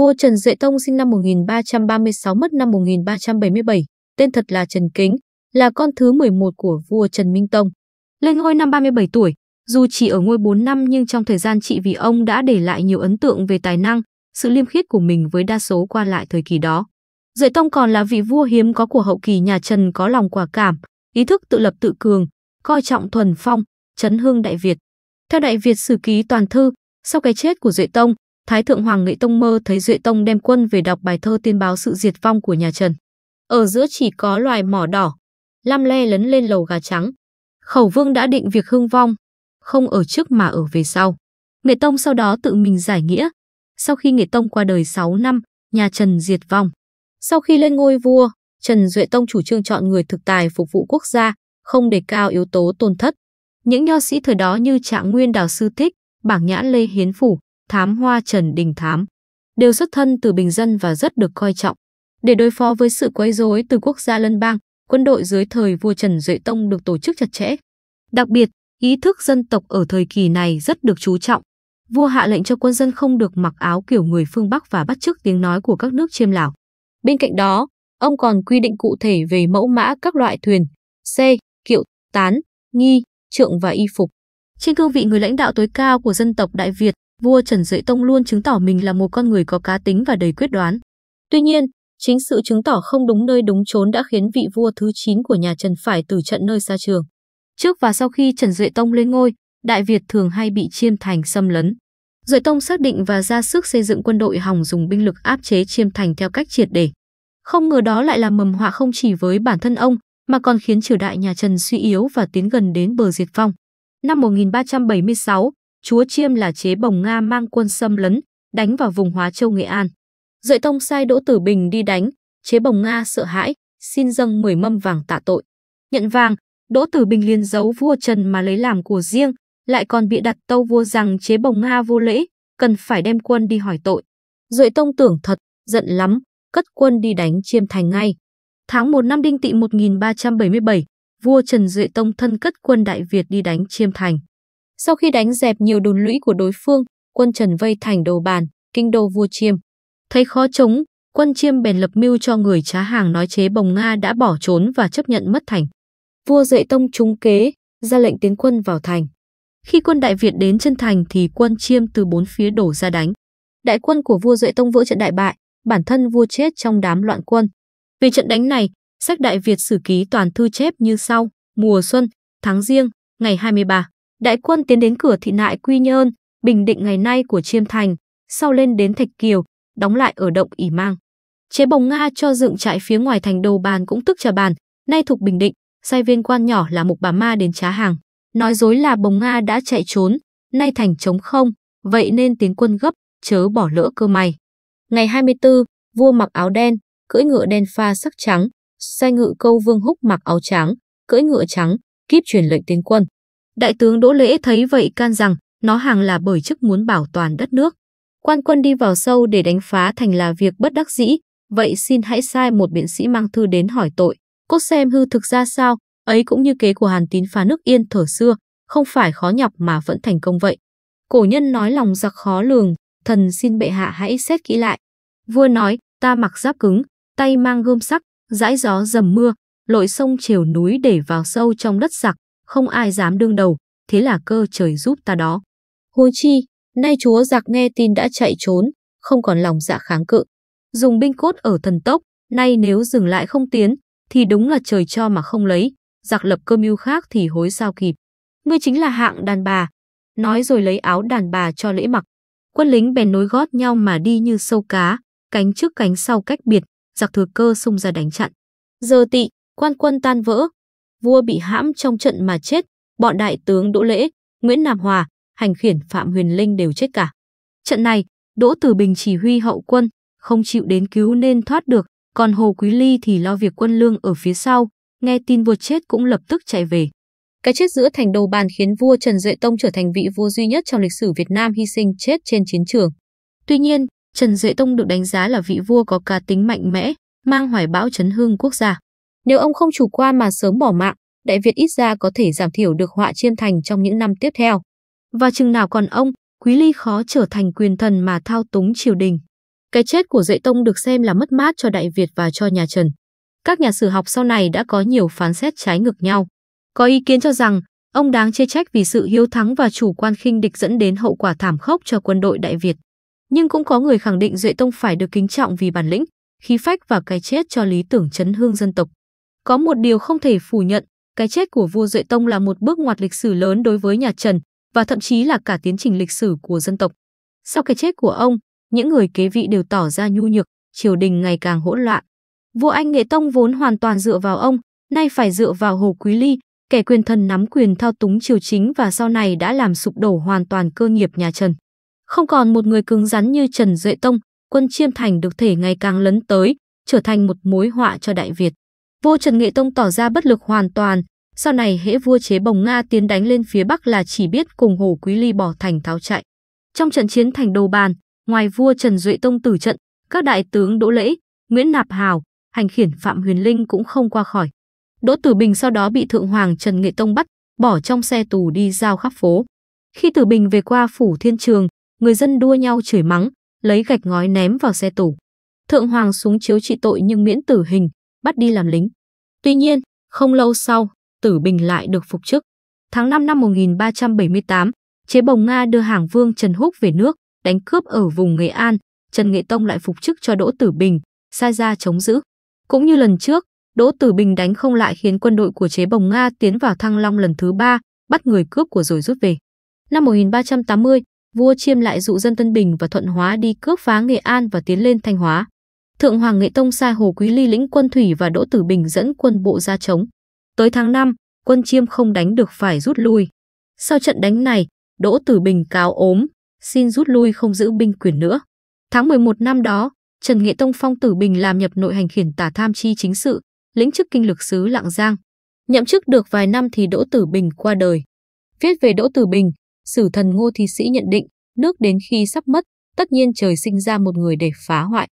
Vua Trần Duệ Tông sinh năm 1336 mất năm 1377, tên thật là Trần Kính, là con thứ 11 của vua Trần Minh Tông. Lên ngôi năm 37 tuổi, dù chỉ ở ngôi 4 năm nhưng trong thời gian trị vì ông đã để lại nhiều ấn tượng về tài năng, sự liêm khiết của mình với đa số qua lại thời kỳ đó. Duệ Tông còn là vị vua hiếm có của hậu kỳ nhà Trần có lòng quả cảm, ý thức tự lập tự cường, coi trọng thuần phong, chấn hương Đại Việt. Theo Đại Việt Sử Ký Toàn Thư, sau cái chết của Duệ Tông, Thái thượng Hoàng Nghệ Tông mơ thấy Duệ Tông đem quân về đọc bài thơ tiên báo sự diệt vong của nhà Trần. Ở giữa chỉ có loài mỏ đỏ, lam le lấn lên lầu gà trắng. Khẩu vương đã định việc hương vong, không ở trước mà ở về sau. Nghệ Tông sau đó tự mình giải nghĩa. Sau khi Nghệ Tông qua đời 6 năm, nhà Trần diệt vong. Sau khi lên ngôi vua, Trần Duệ Tông chủ trương chọn người thực tài phục vụ quốc gia, không đề cao yếu tố tôn thất. Những nho sĩ thời đó như Trạng Nguyên Đào Sư Thích, Bảng Nhã Lê Hiến Phủ, Thám Hoa Trần Đình Thám, đều xuất thân từ bình dân và rất được coi trọng. Để đối phó với sự quấy rối từ quốc gia lân bang, quân đội dưới thời vua Trần Duệ Tông được tổ chức chặt chẽ. Đặc biệt, ý thức dân tộc ở thời kỳ này rất được chú trọng. Vua hạ lệnh cho quân dân không được mặc áo kiểu người phương Bắc và bắt chước tiếng nói của các nước chiêm lào. Bên cạnh đó, ông còn quy định cụ thể về mẫu mã các loại thuyền, xe, kiệu, tán, nghi, trượng và y phục. Trên cương vị người lãnh đạo tối cao của dân tộc Đại Việt, vua Trần Duệ Tông luôn chứng tỏ mình là một con người có cá tính và đầy quyết đoán. Tuy nhiên, chính sự chứng tỏ không đúng nơi đúng chốn đã khiến vị vua thứ 9 của nhà Trần phải từ trận nơi xa trường. Trước và sau khi Trần Duệ Tông lên ngôi, Đại Việt thường hay bị Chiêm Thành xâm lấn. Duệ Tông xác định và ra sức xây dựng quân đội hòng dùng binh lực áp chế Chiêm Thành theo cách triệt để. Không ngờ đó lại là mầm họa không chỉ với bản thân ông, mà còn khiến triều đại nhà Trần suy yếu và tiến gần đến bờ diệt vong. Năm 1376, Chúa Chiêm là chế bồng Nga mang quân xâm lấn, đánh vào vùng Hóa Châu Nghệ An. Duệ Tông sai Đỗ Tử Bình đi đánh, chế bồng Nga sợ hãi, xin dâng mười mâm vàng tạ tội. Nhận vàng, Đỗ Tử Bình liền giấu vua Trần mà lấy làm của riêng, lại còn bị đặt tâu vua rằng chế bồng Nga vô lễ, cần phải đem quân đi hỏi tội. Duệ Tông tưởng thật, giận lắm, cất quân đi đánh Chiêm Thành ngay. Tháng 1 năm Đinh Tị 1377, vua Trần Duệ Tông thân cất quân Đại Việt đi đánh Chiêm Thành. Sau khi đánh dẹp nhiều đồn lũy của đối phương, quân Trần vây thành đầu bàn, kinh đô vua Chiêm. Thấy khó chống, quân Chiêm bèn lập mưu cho người trá hàng nói chế bồng Nga đã bỏ trốn và chấp nhận mất thành. Vua Duệ Tông trúng kế, ra lệnh tiến quân vào thành. Khi quân Đại Việt đến chân thành thì quân Chiêm từ bốn phía đổ ra đánh. Đại quân của vua Duệ Tông vỡ trận đại bại, bản thân vua chết trong đám loạn quân. Về trận đánh này, sách Đại Việt sử ký toàn thư chép như sau, mùa xuân, tháng riêng, ngày 23. Đại quân tiến đến cửa thị nại Quy Nhơn, Bình Định ngày nay của Chiêm Thành, sau lên đến Thạch Kiều, đóng lại ở động ỉ mang. Chế bồng Nga cho dựng trại phía ngoài thành đầu bàn cũng tức trà bàn, nay thuộc Bình Định, sai viên quan nhỏ là Mục Bà Ma đến trá hàng. Nói dối là bồng Nga đã chạy trốn, nay thành trống không, vậy nên tiến quân gấp, chớ bỏ lỡ cơ may. Ngày 24, vua mặc áo đen, cưỡi ngựa đen pha sắc trắng, sai ngự câu vương húc mặc áo trắng, cưỡi ngựa trắng, kíp truyền lệnh tiến quân. Đại tướng Đỗ Lễ thấy vậy can rằng nó hàng là bởi chức muốn bảo toàn đất nước. Quan quân đi vào sâu để đánh phá thành là việc bất đắc dĩ, vậy xin hãy sai một biện sĩ mang thư đến hỏi tội. Cốt xem hư thực ra sao, ấy cũng như kế của Hàn Tín phá nước Yên thở xưa, không phải khó nhọc mà vẫn thành công vậy. Cổ nhân nói lòng giặc khó lường, thần xin bệ hạ hãy xét kỹ lại. Vua nói, ta mặc giáp cứng, tay mang gươm sắc, dãi gió dầm mưa, lội sông trèo núi để vào sâu trong đất giặc, không ai dám đương đầu, thế là cơ trời giúp ta đó. Huống chi, nay chúa giặc nghe tin đã chạy trốn, không còn lòng dạ kháng cự. Dùng binh cốt ở thần tốc, nay nếu dừng lại không tiến, thì đúng là trời cho mà không lấy, giặc lập cơ mưu khác thì hối sao kịp. Ngươi chính là hạng đàn bà, nói rồi lấy áo đàn bà cho lễ mặc. Quân lính bèn nối gót nhau mà đi như sâu cá, cánh trước cánh sau cách biệt, giặc thừa cơ xung ra đánh chặn. Giờ tị, quan quân tan vỡ, vua bị hãm trong trận mà chết, bọn đại tướng Đỗ Lễ, Nguyễn Nam Hòa, Hành Khiển Phạm Huyền Linh đều chết cả. Trận này, Đỗ Tử Bình chỉ huy hậu quân, không chịu đến cứu nên thoát được, còn Hồ Quý Ly thì lo việc quân lương ở phía sau, nghe tin vua chết cũng lập tức chạy về. Cái chết giữa thành đầu bàn khiến vua Trần Duệ Tông trở thành vị vua duy nhất trong lịch sử Việt Nam hy sinh chết trên chiến trường. Tuy nhiên, Trần Duệ Tông được đánh giá là vị vua có cá tính mạnh mẽ, mang hoài bão chấn hương quốc gia. Nếu ông không chủ quan mà sớm bỏ mạng, Đại Việt ít ra có thể giảm thiểu được họa chiêm thành trong những năm tiếp theo. Và chừng nào còn ông, Quý Ly khó trở thành quyền thần mà thao túng triều đình. Cái chết của Duệ Tông được xem là mất mát cho Đại Việt và cho nhà Trần. Các nhà sử học sau này đã có nhiều phán xét trái ngược nhau. Có ý kiến cho rằng, ông đáng chê trách vì sự hiếu thắng và chủ quan khinh địch dẫn đến hậu quả thảm khốc cho quân đội Đại Việt. Nhưng cũng có người khẳng định Duệ Tông phải được kính trọng vì bản lĩnh, khí phách và cái chết cho lý tưởng chấn hương dân tộc. Có một điều không thể phủ nhận, cái chết của vua Duệ Tông là một bước ngoặt lịch sử lớn đối với nhà Trần và thậm chí là cả tiến trình lịch sử của dân tộc. Sau cái chết của ông, những người kế vị đều tỏ ra nhu nhược, triều đình ngày càng hỗn loạn. Vua Anh Nghệ Tông vốn hoàn toàn dựa vào ông, nay phải dựa vào Hồ Quý Ly, kẻ quyền thần nắm quyền thao túng triều chính và sau này đã làm sụp đổ hoàn toàn cơ nghiệp nhà Trần. Không còn một người cứng rắn như Trần Duệ Tông, quân Chiêm Thành được thể ngày càng lấn tới, trở thành một mối họa cho Đại Việt. Vua Trần Nghệ Tông tỏ ra bất lực hoàn toàn, sau này hễ vua chế bồng Nga tiến đánh lên phía Bắc là chỉ biết cùng Hồ Quý Ly bỏ thành tháo chạy. Trong trận chiến thành đầu bàn, ngoài vua Trần Duệ Tông tử trận, các đại tướng Đỗ Lễ, Nguyễn Nạp Hào, hành khiển Phạm Huyền Linh cũng không qua khỏi. Đỗ Tử Bình sau đó bị Thượng Hoàng Trần Nghệ Tông bắt, bỏ trong xe tù đi giao khắp phố. Khi Tử Bình về qua phủ thiên trường, người dân đua nhau chửi mắng, lấy gạch ngói ném vào xe tù. Thượng Hoàng xuống chiếu trị tội nhưng miễn tử hình, bắt đi làm lính. Tuy nhiên, không lâu sau, Tử Bình lại được phục chức. Tháng 5 năm 1378, chế bồng Nga đưa hàng vương Trần Húc về nước, đánh cướp ở vùng Nghệ An, Trần Nghệ Tông lại phục chức cho Đỗ Tử Bình, sai ra chống giữ. Cũng như lần trước, Đỗ Tử Bình đánh không lại khiến quân đội của chế bồng Nga tiến vào Thăng Long lần thứ ba, bắt người cướp của rồi rút về. Năm 1380, vua Chiêm lại dụ dân Tân Bình và Thuận Hóa đi cướp phá Nghệ An và tiến lên Thanh Hóa. Thượng Hoàng Nghệ Tông sai Hồ Quý Ly lĩnh quân thủy và Đỗ Tử Bình dẫn quân bộ ra chống. Tới tháng 5, quân chiêm không đánh được phải rút lui. Sau trận đánh này, Đỗ Tử Bình cáo ốm, xin rút lui không giữ binh quyền nữa. Tháng 11 năm đó, Trần Nghệ Tông phong Tử Bình làm nhập nội hành khiển tả tham chi chính sự, lĩnh chức kinh lực sứ Lạng Giang. Nhậm chức được vài năm thì Đỗ Tử Bình qua đời. Viết về Đỗ Tử Bình, sử thần Ngô Thí Sĩ nhận định, nước đến khi sắp mất, tất nhiên trời sinh ra một người để phá hoại.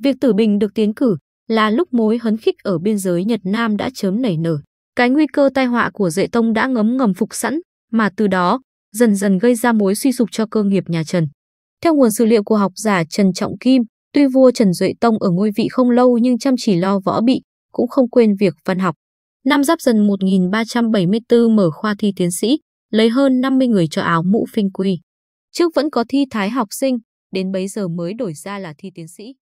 Việc Tử Bình được tiến cử là lúc mối hấn khích ở biên giới Nhật Nam đã chớm nảy nở. Cái nguy cơ tai họa của Duệ Tông đã ngấm ngầm phục sẵn, mà từ đó dần dần gây ra mối suy sụp cho cơ nghiệp nhà Trần. Theo nguồn dữ liệu của học giả Trần Trọng Kim, tuy vua Trần Duệ Tông ở ngôi vị không lâu nhưng chăm chỉ lo võ bị, cũng không quên việc văn học. Năm Giáp Dần 1374 mở khoa thi tiến sĩ, lấy hơn 50 người cho áo mũ phinh quy. Trước vẫn có thi thái học sinh, đến bấy giờ mới đổi ra là thi tiến sĩ.